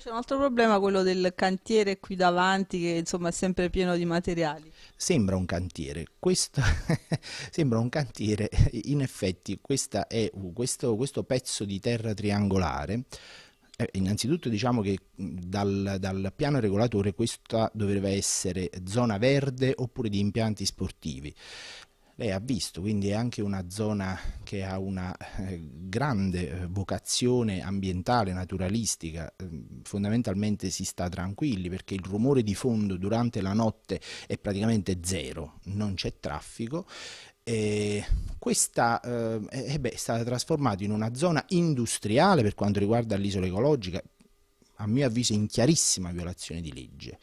c'è un altro problema, quello del cantiere qui davanti, che insomma è sempre pieno di materiali. Sembra un cantiere, questo sembra un cantiere, in effetti è, uh, questo, questo pezzo di terra triangolare eh, innanzitutto diciamo che mm, dal, dal, piano regolatore questa dovrebbe essere zona verde oppure di impianti sportivi lei ha visto, quindi è anche una zona che ha una eh, grande eh, vocazione ambientale, naturalistica, ehm, fondamentalmente si sta tranquilli perché il rumore di fondo durante la notte è praticamente zero, non c'è traffico e questa eh, eh beh, è stata trasformata in una zona industriale per quanto riguarda l'isola ecologica, a mio avviso in chiarissima violazione di legge.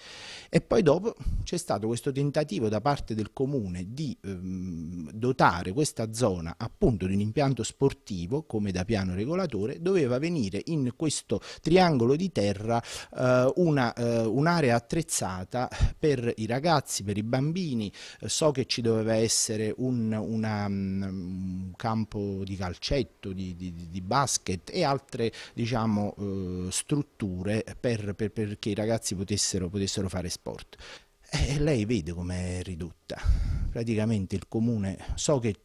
E poi dopo c'è stato questo tentativo da parte del comune di ehm, dotare questa zona appunto di un impianto sportivo come da piano regolatore, doveva venire in questo triangolo di terra eh, eh un'area eh, un attrezzata per i ragazzi, per i bambini, eh, so che ci doveva essere un, una, um, campo di calcetto, di, di, di, basket e altre diciamo, eh, strutture misure per, per, perché i ragazzi potessero, potessero fare sport. E lei vede com'è ridotta. Praticamente il comune, so che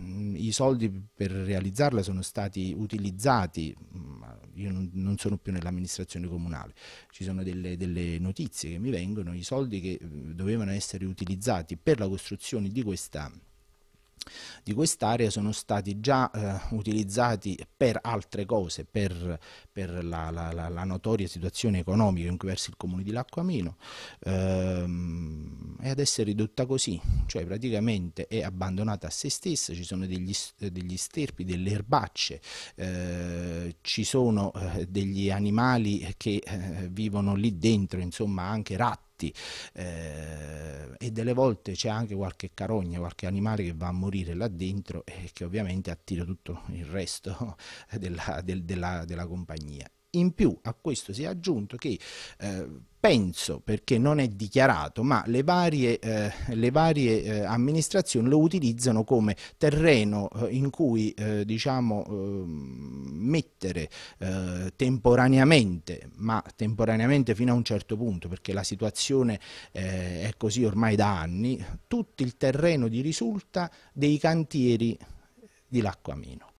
mm, i soldi per realizzarla sono stati utilizzati, mm, io non, sono più nell'amministrazione comunale, ci sono delle, delle notizie che mi vengono, i soldi che mm, dovevano essere utilizzati per la costruzione di questa di quest'area sono stati già eh, utilizzati per altre cose, per, per la, la, la, la, notoria situazione economica in cui versa il comune di Lacquamino ehm, e ad essere ridotta così, cioè praticamente è abbandonata a se stessa, ci sono degli, degli sterpi, delle erbacce, eh, ci sono eh, degli animali che eh, vivono lì dentro, insomma anche ratti insetti eh, e delle volte c'è anche qualche carogna, qualche animale che va a morire là dentro e che ovviamente attira tutto il resto della, del, della, della compagnia. In più a questo si è aggiunto che eh, penso, perché non è dichiarato, ma le varie, eh, le varie eh, amministrazioni lo utilizzano come terreno eh, in cui eh, diciamo, ehm, mettere eh, temporaneamente, ma temporaneamente fino a un certo punto, perché la situazione è così ormai da anni, tutto il terreno di risulta dei cantieri di Lacquamino.